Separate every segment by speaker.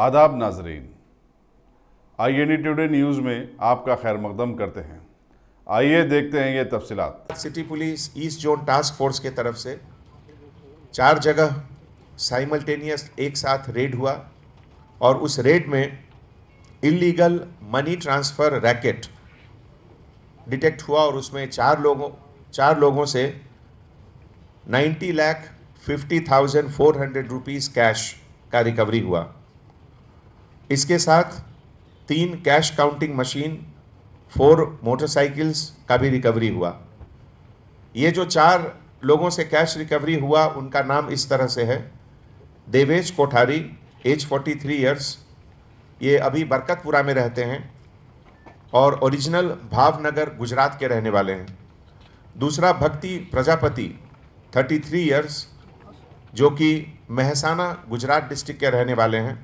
Speaker 1: आदाब नाजरीन आइए टुडे न्यूज़ में आपका खैर मकदम करते हैं आइए देखते हैं ये तफसीत city police east zone task force के तरफ से
Speaker 2: चार जगह साइमल्टेनियस एक साथ रेड हुआ और उस रेड में illegal money transfer racket detect हुआ और उसमें चार लोगों चार लोगों से 90 लाख 50,400 रुपीस कैश का रिकवरी हुआ इसके साथ तीन cash counting machine four motorcycles का भी रिकवरी हुआ ये जो चार लोगों से कैश रिकवरी हुआ उनका नाम इस तरह से है Devesh Kothari age 43 three years ये अभी बरकतपुरा में रहते हैं और ओरिजिनल भावनगर गुजरात के रहने वाले हैं दूसरा भक्ति प्रजापति 33 थ्री ईयर्स जो कि महसाना गुजरात डिस्ट्रिक्ट के रहने वाले हैं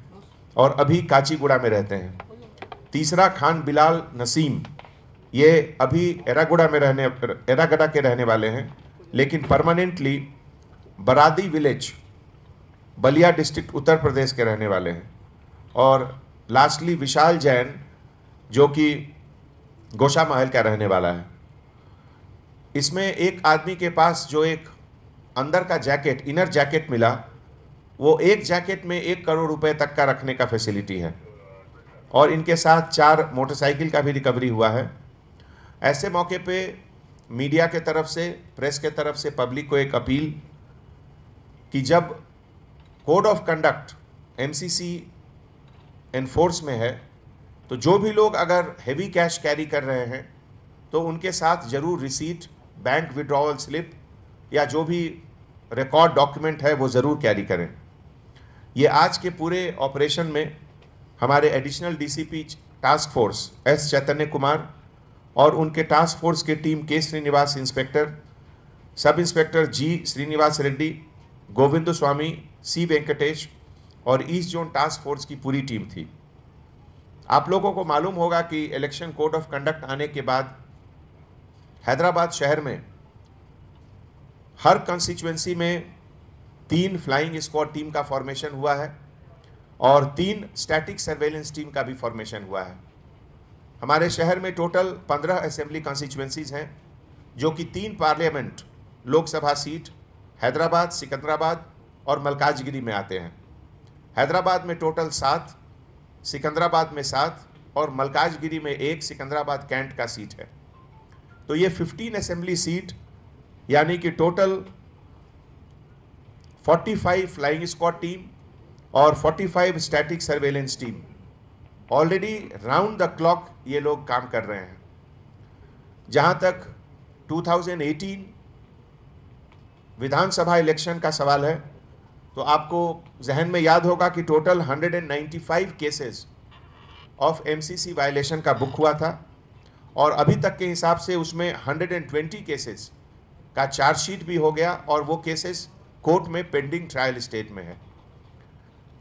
Speaker 2: और अभी काचीगुड़ा में रहते हैं तीसरा खान बिलाल नसीम ये अभी एरागुड़ा में रहने एरागडा के रहने वाले हैं लेकिन permanently Baradi village Ballia district Uttar Pradesh के रहने वाले हैं और लास्टली विशाल जैन जो कि गोशा महल का रहने वाला है इसमें एक आदमी के पास जो एक अंदर का जैकेट इनर जैकेट मिला वो एक जैकेट में एक करोड़ रुपए तक का रखने का फैसिलिटी है और इनके साथ चार मोटरसाइकिल का भी रिकवरी हुआ है ऐसे मौके पे मीडिया के तरफ से प्रेस के तरफ से पब्लिक को एक अपील कि जब code of conduct MCC enforce में है तो जो भी लोग अगर हेवी कैश कैरी कर रहे हैं तो उनके साथ ज़रूर रिसीट बैंक विड्रॉवल स्लिप या जो भी रिकॉर्ड डॉक्यूमेंट है वो ज़रूर कैरी करें ये आज के पूरे ऑपरेशन में हमारे additional DCP task force S Chaitanya Kumar और उनके टास्क फोर्स के टीम के Srinivas inspector sub inspector G Srinivas Reddy Govind Swamy C Venkatesh और ईस्ट जोन टास्क फोर्स की पूरी टीम थी आप लोगों को मालूम होगा कि इलेक्शन कोड ऑफ कंडक्ट आने के बाद हैदराबाद शहर में हर कंस्टिट्यूंसी में तीन फ्लाइंग स्क्वाड टीम का फॉर्मेशन हुआ है और तीन स्टैटिक सर्वेलेंस टीम का भी फॉर्मेशन हुआ है हमारे शहर में टोटल पंद्रह असेंबली कॉन्स्टिचुएंसीज हैं जो कि तीन पार्लियामेंट लोकसभा सीट हैदराबाद सिकंदराबाद और मलकाजगिरी में आते हैं हैदराबाद में टोटल सात सिकंदराबाद में सात और मलकाजगिरी में एक सिकंदराबाद कैंट का सीट है तो ये 15 असेंबली सीट यानी कि टोटल 45 flying squad team और 45 static surveillance team already round the clock ये लोग काम कर रहे हैं जहां तक 2018 विधानसभा इलेक्शन का सवाल है तो आपको जहन में याद होगा कि total 195 cases of MCC violation का बुक हुआ था और अभी तक के हिसाब से उसमें 120 केसेस का चार्जशीट भी हो गया और वो केसेस कोर्ट में पेंडिंग ट्रायल स्टेट में है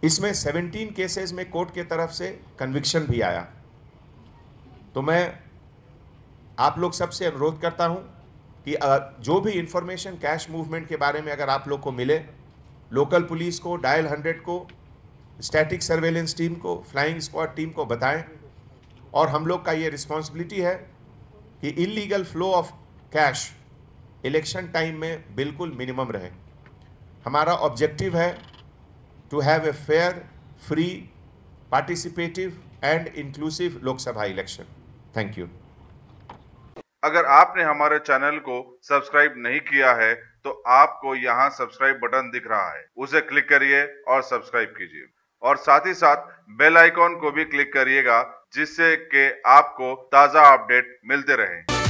Speaker 2: इसमें 17 केसेस में कोर्ट के तरफ से कन्विक्शन भी आया तो मैं आप लोग सबसे अनुरोध करता हूं कि जो भी इंफॉर्मेशन कैश मूवमेंट के बारे में अगर आप लोग को मिले लोकल पुलिस को डायल हंड्रेड को स्टैटिक सर्वेलेंस टीम को फ्लाइंग स्क्वाड टीम को बताएं और हम लोग का ये रिस्पॉन्सिबिलिटी है कि illegal flow of cash election time में बिल्कुल मिनिमम रहें हमारा ऑब्जेक्टिव है to have a fair free participative and inclusive Lok Sabha election thank you
Speaker 1: अगर आपने हमारे चैनल को सब्सक्राइब नहीं किया है तो आपको यहाँ सब्सक्राइब बटन दिख रहा है उसे क्लिक करिए और सब्सक्राइब कीजिए और साथ ही साथ बेल आइकॉन को भी क्लिक करिएगा जिससे कि आपको ताज़ा अपडेट मिलते रहें